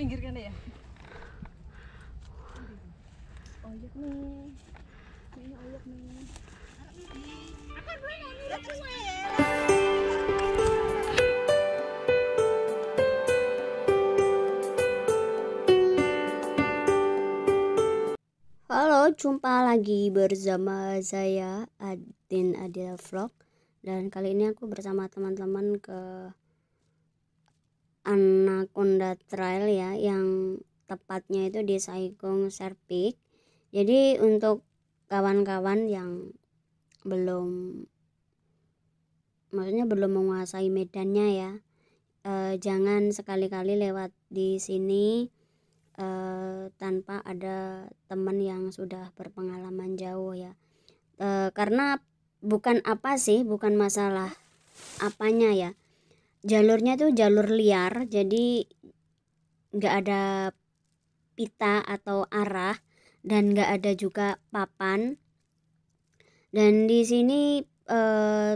pinggir ya. Oh, iya, ya Halo, jumpa lagi bersama saya Adin Adil Vlog dan kali ini aku bersama teman-teman ke Anaconda Trail ya yang tepatnya itu di Saigong Serpik. Jadi untuk kawan-kawan yang belum maksudnya belum menguasai medannya ya eh, jangan sekali-kali lewat di sini eh, tanpa ada teman yang sudah berpengalaman jauh ya eh, karena bukan apa sih bukan masalah apanya ya jalurnya tuh jalur liar jadi nggak ada pita atau arah dan nggak ada juga papan dan di sini eh,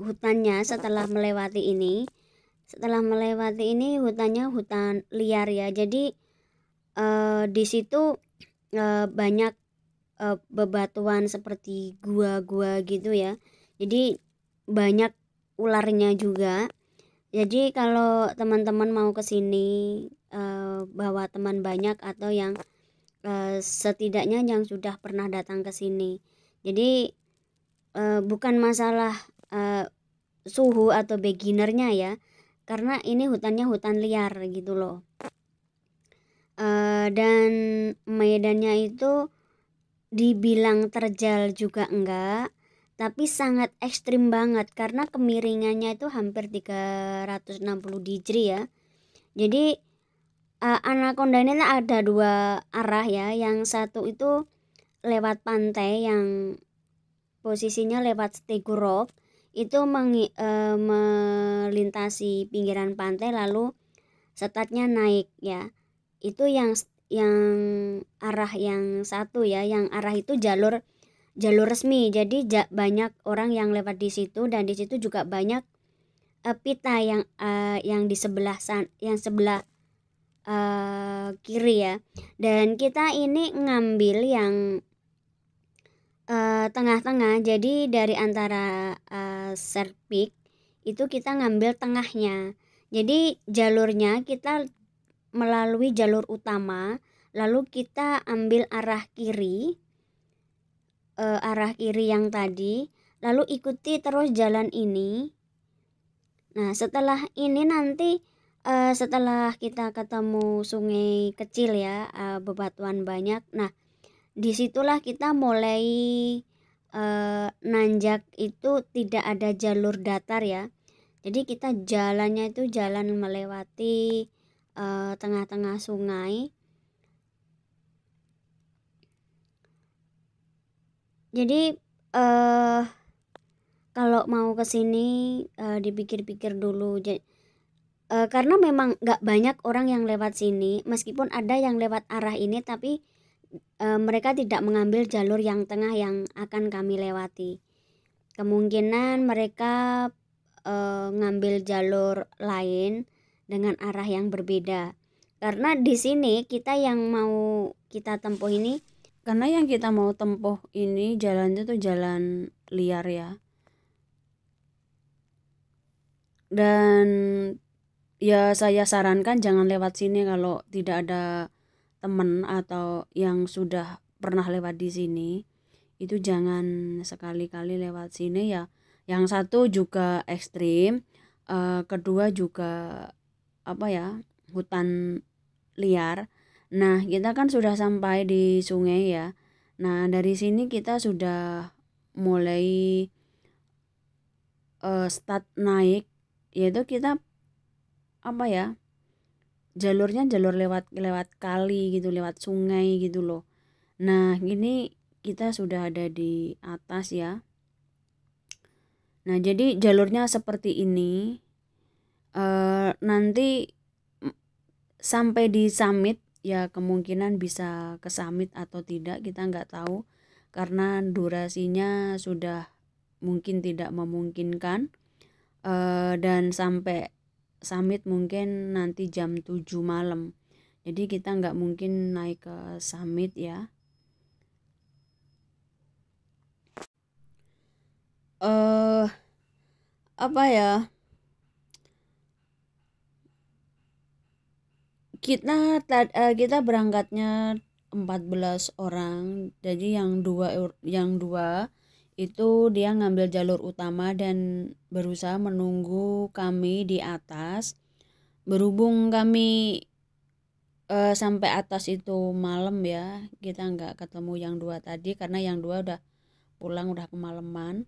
hutannya setelah melewati ini setelah melewati ini hutannya hutan liar ya jadi eh, di situ eh, banyak eh, bebatuan seperti gua-gua gitu ya jadi banyak ularnya juga jadi kalau teman-teman mau ke sini uh, bawa teman banyak atau yang uh, setidaknya yang sudah pernah datang ke sini. Jadi uh, bukan masalah uh, suhu atau beginnernya ya, karena ini hutannya hutan liar gitu loh. Uh, dan medannya itu dibilang terjal juga enggak, tapi sangat ekstrim banget karena kemiringannya itu hampir 360 derajat ya jadi uh, eh, anaconda ini ada dua arah ya yang satu itu lewat pantai yang posisinya lewat Stegurov itu meng uh, eh, melintasi pinggiran pantai lalu setatnya naik ya itu yang yang arah yang satu ya yang arah itu jalur jalur resmi. Jadi banyak orang yang lewat di situ dan di situ juga banyak uh, pita yang uh, yang di sebelah san, yang sebelah uh, kiri ya. Dan kita ini ngambil yang tengah-tengah. Uh, tengah Jadi dari antara uh, serpik itu kita ngambil tengahnya. Jadi jalurnya kita melalui jalur utama, lalu kita ambil arah kiri e, arah kiri yang tadi, lalu ikuti terus jalan ini. Nah, setelah ini nanti e, setelah kita ketemu sungai kecil ya, e, bebatuan banyak. Nah, disitulah kita mulai e, nanjak itu tidak ada jalur datar ya. Jadi kita jalannya itu jalan melewati tengah-tengah sungai jadi uh, kalau mau ke sini uh, dipikir-pikir dulu jadi uh, eh, karena memang nggak banyak orang yang lewat sini meskipun ada yang lewat arah ini tapi uh, mereka tidak mengambil jalur yang tengah yang akan kami lewati kemungkinan mereka uh, ngambil jalur lain dengan arah yang berbeda karena di sini kita yang mau kita tempuh ini karena yang kita mau tempuh ini jalannya tuh jalan liar ya dan ya saya sarankan jangan lewat sini kalau tidak ada teman atau yang sudah pernah lewat di sini itu jangan sekali-kali lewat sini ya yang satu juga ekstrim uh, kedua juga apa ya hutan liar Nah, kita kan sudah sampai di sungai ya. Nah, dari sini kita sudah mulai uh, start naik yaitu kita apa ya? Jalurnya jalur lewat lewat kali gitu, lewat sungai gitu loh. Nah, ini kita sudah ada di atas ya. Nah, jadi jalurnya seperti ini. Uh, nanti sampai di summit ya kemungkinan bisa ke summit atau tidak kita nggak tahu karena durasinya sudah mungkin tidak memungkinkan e, dan sampai summit mungkin nanti jam 7 malam jadi kita nggak mungkin naik ke summit ya eh apa ya kita eh, kita berangkatnya 14 orang jadi yang dua yang dua itu dia ngambil jalur utama dan berusaha menunggu kami di atas berhubung kami e, sampai atas itu malam ya kita nggak ketemu yang dua tadi karena yang dua udah pulang udah kemalaman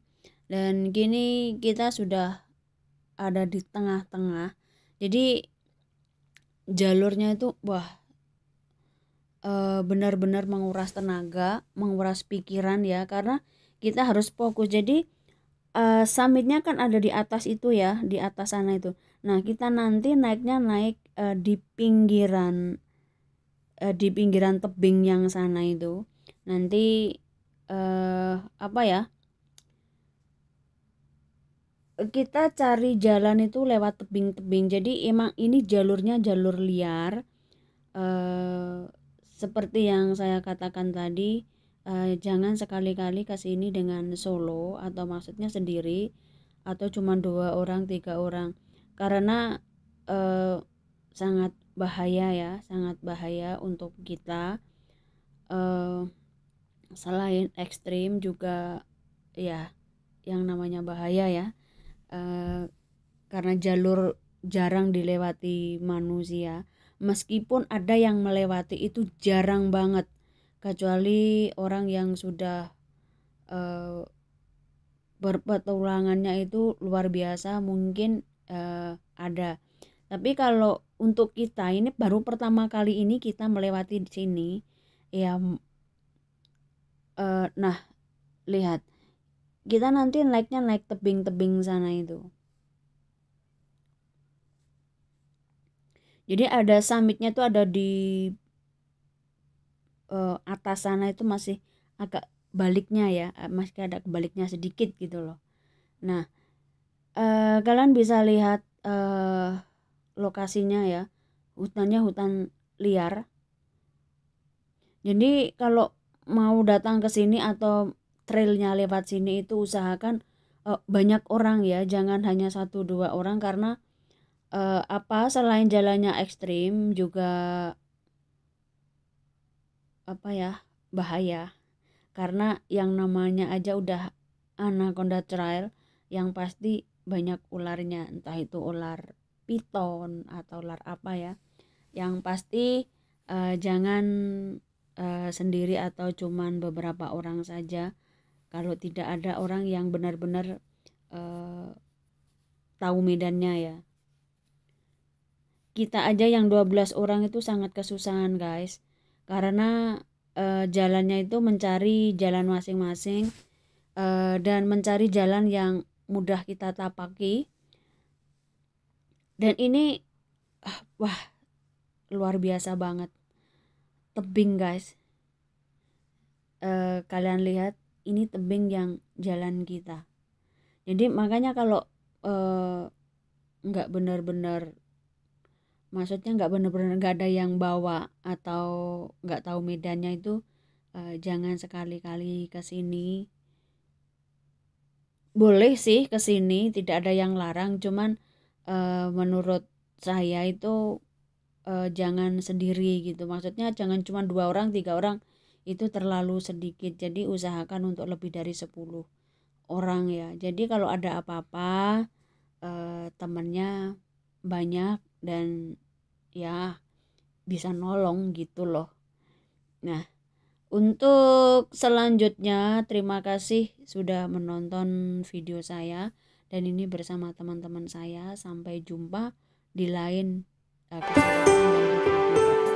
dan kini kita sudah ada di tengah-tengah jadi jalurnya itu wah eh, benar-benar menguras tenaga, menguras pikiran ya karena kita harus fokus. Jadi eh, summitnya kan ada di atas itu ya, di atas sana itu. Nah kita nanti naiknya naik eh, di pinggiran di pinggiran tebing yang sana itu. Nanti apa ya? kita cari jalan itu lewat tebing-tebing. Jadi emang ini jalurnya jalur liar. Eh, seperti yang saya katakan tadi, eh, jangan sekali-kali kasih ini dengan solo atau maksudnya sendiri atau cuma dua orang, tiga orang. Karena eh, sangat bahaya ya, sangat bahaya untuk kita. Eh, selain ekstrim juga ya yang namanya bahaya ya uh, karena jalur jarang dilewati manusia meskipun ada yang melewati itu jarang banget kecuali orang yang sudah uh, berpetualangannya itu luar biasa mungkin uh, ada tapi kalau untuk kita ini baru pertama kali ini kita melewati di sini ya uh, nah lihat kita nanti naiknya naik tebing-tebing sana itu jadi ada summitnya tuh ada di uh, atas sana itu masih agak baliknya ya eh, masih ada kebaliknya sedikit gitu loh nah uh, kalian bisa lihat uh, lokasinya ya hutannya hutan liar jadi kalau mau datang ke sini atau trailnya lewat sini itu usahakan uh, banyak orang ya jangan hanya satu dua orang karena uh, apa selain jalannya ekstrim juga apa ya bahaya karena yang namanya aja udah anaconda trail yang pasti banyak ularnya entah itu ular piton atau ular apa ya yang pasti uh, jangan uh, sendiri atau cuman beberapa orang saja kalau tidak ada orang yang benar-benar uh, tahu medannya ya kita aja yang 12 orang itu sangat kesusahan guys karena uh, jalannya itu mencari jalan masing-masing uh, dan mencari jalan yang mudah kita tapaki dan ini ah, wah luar biasa banget tebing guys kalian lihat ini tebing yang jalan kita jadi makanya kalau eh, nggak eh, benar-benar maksudnya nggak benar-benar nggak ada yang bawa atau nggak tahu medannya itu eh, jangan sekali-kali ke sini boleh sih ke sini tidak ada yang larang cuman eh, menurut saya itu eh, jangan sendiri gitu maksudnya jangan cuma dua orang tiga orang itu terlalu sedikit jadi usahakan untuk lebih dari 10 orang ya jadi kalau ada apa-apa eh, temennya banyak dan ya bisa nolong gitu loh nah untuk selanjutnya terima kasih sudah menonton video saya dan ini bersama teman-teman saya sampai jumpa di lain eh, kesempatan